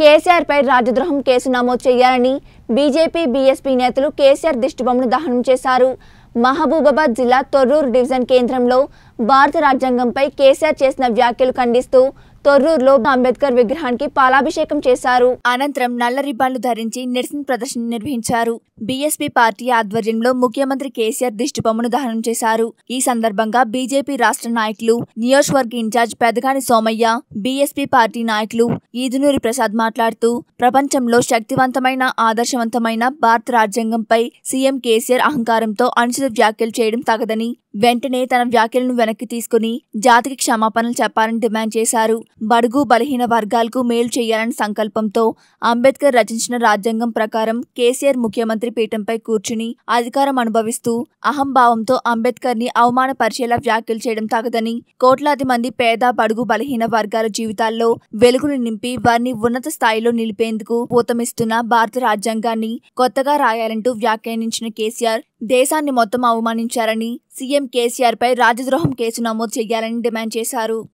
కేసీఆర్ పై రాజద్రోహం కేసు నమోదు చేయాలని బీజేపీ బీఎస్పీ నేతలు కేసీఆర్ దిష్టిబొమ్మను దహనం చేశారు మహబూబాబాద్ జిల్లా తొర్రూరు డివిజన్ కేంద్రంలో భారత రాజ్యాంగంపై కేసీఆర్ చేసిన వ్యాఖ్యలు ఖండిస్తూ తొర్రూరులో అంబేద్కర్ విగ్రహానికి పాలాభిషేకం చేశారు అనంతరం నల్ల రిబ్బన్లు ధరించి నిరసన ప్రదర్శన నిర్వహించారు బీఎస్పీ పార్టీ ఆధ్వర్యంలో ముఖ్యమంత్రి కేసీఆర్ దిష్టిబొమ్మను దహనం చేశారు ఈ సందర్భంగా బీజేపీ రాష్ట్ర నాయకులు నియోజకవర్గ in charge Pedagani Somaiah BSP party నాయకులు ఈదునూరి ప్రసాద్ మాట్లాడుతూ ప్రపంచంలో శక్తివంతమైన ఆదర్శవంతమైన భారత రాజ్యాంగంపై సీఎం కేసీఆర్ అహంకారంతో అనుచిత వ్యాఖ్యలు చేయడం తగదని వెంటనే తన వ్యాఖ్యలను వెనక్కి తీసుకుని జాతికి క్షమాపణలు చెప్పాలని డిమాండ్ చేశారు బడుగు బలహీన వర్గాలకు మేలు చేయాలని సంకల్పంతో అంబేద్కర్ రచించిన రాజ్యాంగం ప్రకారం కేసీఆర్ ముఖ్యమంత్రి పీఠంపై కూర్చుని అధికారం అనుభవిస్తూ అహంభావంతో అంబేద్కర్ ని అవమానపరిచేలా వ్యాఖ్యలు చేయడం తగదని కోట్లాది మంది పేద బడుగు బలహీన వర్గాల జీవితాల్లో వెలుగును నింపి వారిని ఉన్నత స్థాయిలో నిలిపేందుకు ఊతమిస్తున్న భారత రాజ్యాంగాన్ని కొత్తగా రాయాలంటూ వ్యాఖ్యానించిన కేసీఆర్ దేశాన్ని మొత్తం అవమానించారని సీఎం కేసీఆర్ పై రాజద్రోహం కేసు నమోదు చేయాలని డిమాండ్ చేశారు